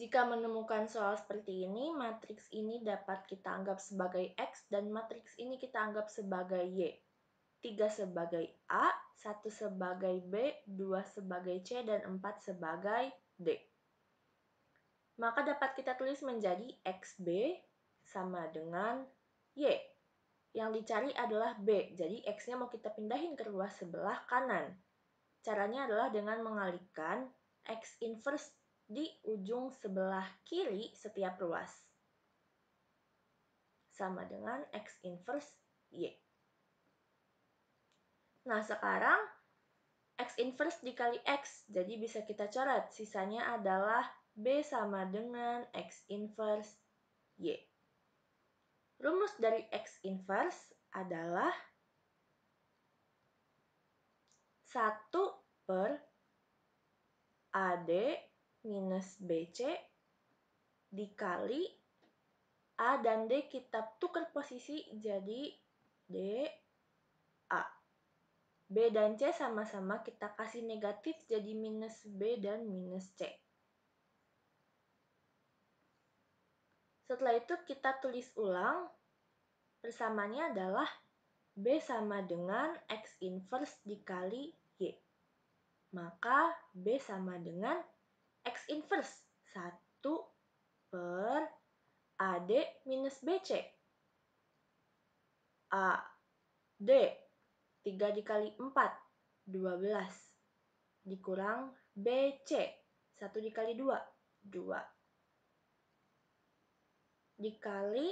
Jika menemukan soal seperti ini, matriks ini dapat kita anggap sebagai X dan matriks ini kita anggap sebagai Y. 3 sebagai A, 1 sebagai B, 2 sebagai C, dan 4 sebagai D. Maka dapat kita tulis menjadi XB sama dengan Y. Yang dicari adalah B, jadi X-nya mau kita pindahin ke ruas sebelah kanan. Caranya adalah dengan mengalihkan X inverse di ujung sebelah kiri setiap ruas. Sama dengan X inverse Y. Nah, sekarang X inverse dikali X, jadi bisa kita coret. Sisanya adalah B sama dengan X inverse Y. Rumus dari X inverse adalah 1 per AD minus BC dikali A dan D kita tukar posisi jadi D A. B dan C sama-sama kita kasih negatif jadi minus B dan minus C. Setelah itu kita tulis ulang. persamaannya adalah B sama dengan X inverse dikali Y. Maka B sama dengan X inverse 1 per AD minus BC. AD 3 dikali 4, 12. Dikurang BC 1 dikali 2, 2. Dikali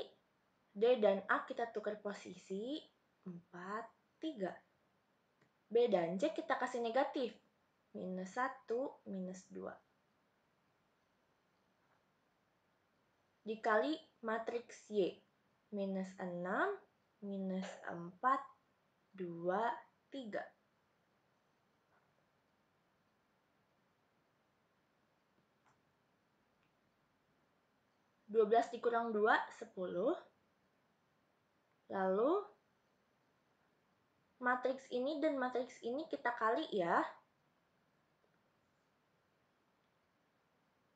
D dan A kita tukar posisi 4, 3. B dan C kita kasih negatif. Minus 1, minus 2. dikali matriks Y. Minus 6, minus 4, 2, 3. Dua belas dikurang dua, sepuluh. Lalu, matriks ini dan matriks ini kita kali ya.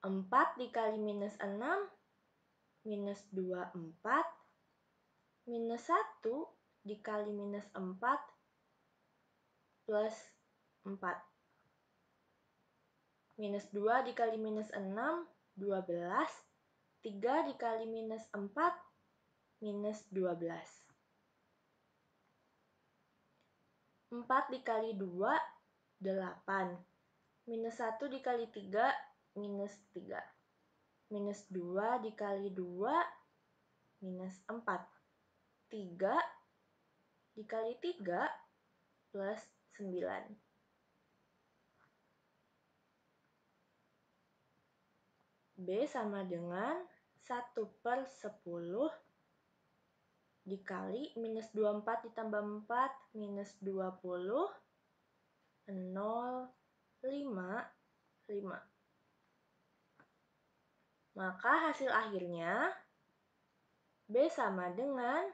4 dikali minus 6 minus 2, 4, minus 1 dikali minus 4 plus 4. Minus 2 dikali minus 6, 12. 3 dikali minus 4, minus 12. 4 dikali 2, 8. Minus 1 dikali 3, minus 3 minus 2 dikali 2 minus 4. 3 dikali 3 plus 9. B sama dengan 1 per 10 dikali minus 24 ditambah 4 minus 20 0 5 5 maka hasil akhirnya B sama dengan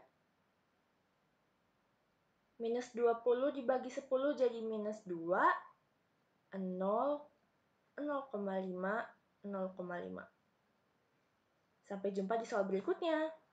minus 20 dibagi 10 jadi minus 2, 0, 0,5, 0,5. Sampai jumpa di soal berikutnya.